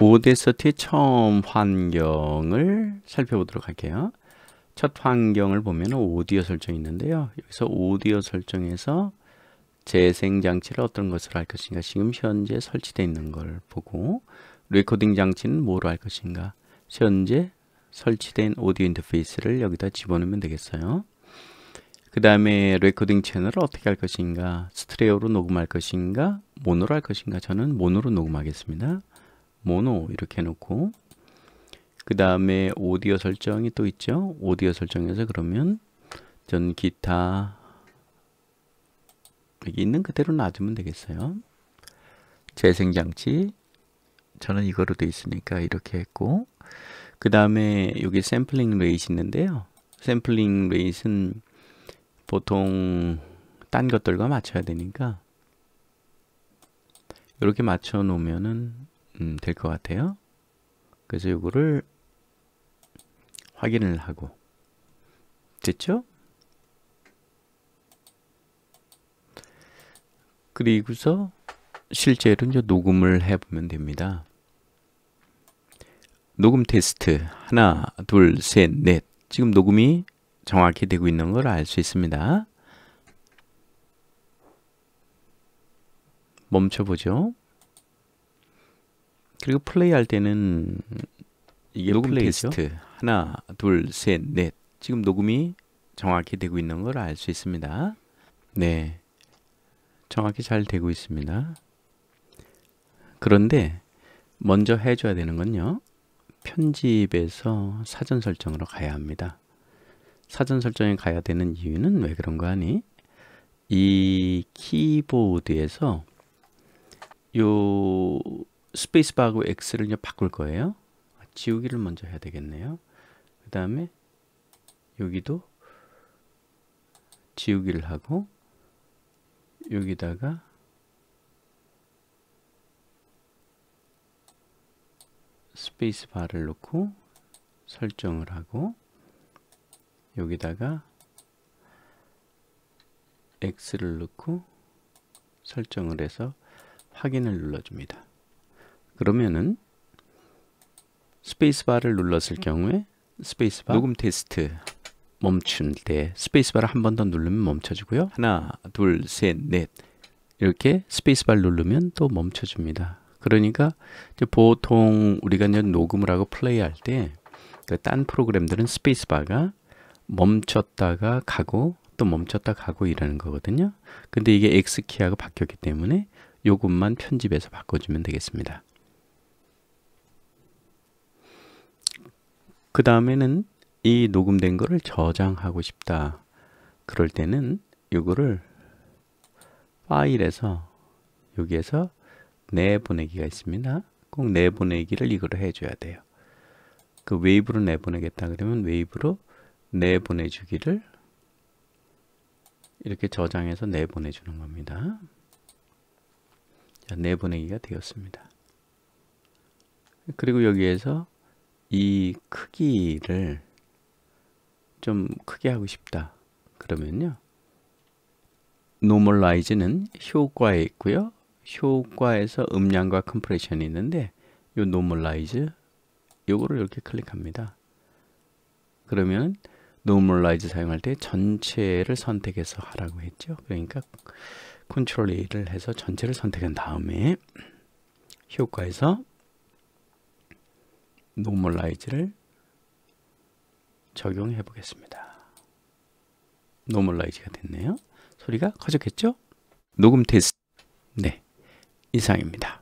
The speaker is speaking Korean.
모데서티 처음 환경을 살펴보도록 할게요. 첫 환경을 보면 오디오 설정이 있는데요. 여기서 오디오 설정에서 재생 장치를 어떤 것으로 할 것인가 지금 현재 설치되어 있는 걸 보고 레코딩 장치는 뭐로 할 것인가 현재 설치된 오디오 인터페이스를 여기다 집어넣으면 되겠어요. 그 다음에 레코딩 채널을 어떻게 할 것인가 스트레오로 녹음할 것인가 모노로 할 것인가 저는 모노로 녹음하겠습니다. 모노 이렇게 해놓고 그 다음에 오디오 설정이 또 있죠. 오디오 설정에서 그러면 전 기타 여기 있는 그대로 놔두면 되겠어요. 재생장치 저는 이거로 돼 있으니까 이렇게 했고 그 다음에 여기 샘플링 레이트 있는데요. 샘플링 레이트는 보통 딴 것들과 맞춰야 되니까 이렇게 맞춰 놓으면은 음, 될것 같아요. 그래서 이거를 확인을 하고 됐죠? 그리고서 실제로 이제 녹음을 해보면 됩니다. 녹음 테스트 하나, 둘, 셋, 넷 지금 녹음이 정확히 되고 있는 걸 알 수 있습니다. 멈춰보죠. 그리고 플레이할 때는 이게 녹음 플레이죠? 테스트 하나, 둘, 셋, 넷. 지금 녹음이 정확히 되고 있는 걸 알 수 있습니다. 네. 정확히 잘 되고 있습니다. 그런데 먼저 해줘야 되는 건요. 편집에서 사전 설정으로 가야 합니다. 사전 설정에 가야 되는 이유는 왜 그런 거 아니? 이 키보드에서 요 스페이스바하고 X를 바꿀 거예요. 지우기를 먼저 해야 되겠네요. 그 다음에 여기도 지우기를 하고 여기다가 스페이스 바를 놓고 설정을 하고 여기다가 X를 넣고 설정을 해서 확인을 눌러줍니다. 그러면은 스페이스바를 눌렀을 음. 경우에 스페이스바 녹음 테스트 멈춘 때 스페이스바를 한 번 더 누르면 멈춰지고요. 하나, 둘, 셋, 넷 이렇게 스페이스바를 누르면 또 멈춰줍니다. 그러니까 보통 우리가 이제 녹음을 하고 플레이할 때딴 그 프로그램들은 스페이스바가 멈췄다가 가고 또 멈췄다 가고 이러는 거거든요. 근데 이게 X키하고 바뀌었기 때문에 요것만 편집해서 바꿔주면 되겠습니다. 그 다음에는 이 녹음된 거를 저장하고 싶다. 그럴 때는 이거를 파일에서 여기에서 내보내기가 있습니다. 꼭 내보내기를 이걸로 해줘야 돼요. 그 웨이브로 내보내겠다 그러면 웨이브로 내보내주기를 이렇게 저장해서 내보내주는 겁니다. 자, 내보내기가 되었습니다. 그리고 여기에서 이 크기를 좀 크게 하고 싶다. 그러면요. 노멀라이즈는 효과에 있고요. 효과에서 음량과 컴프레션이 있는데 이 노멀라이즈 요거를 이렇게 클릭합니다. 그러면 노멀라이즈 사용할 때 전체를 선택해서 하라고 했죠. 그러니까 컨트롤 A를 해서 전체를 선택한 다음에 효과에서 노멀라이즈를 적용해 보겠습니다. 노멀라이즈가 됐네요. 소리가 커졌겠죠? 녹음 테스트. 네, 이상입니다.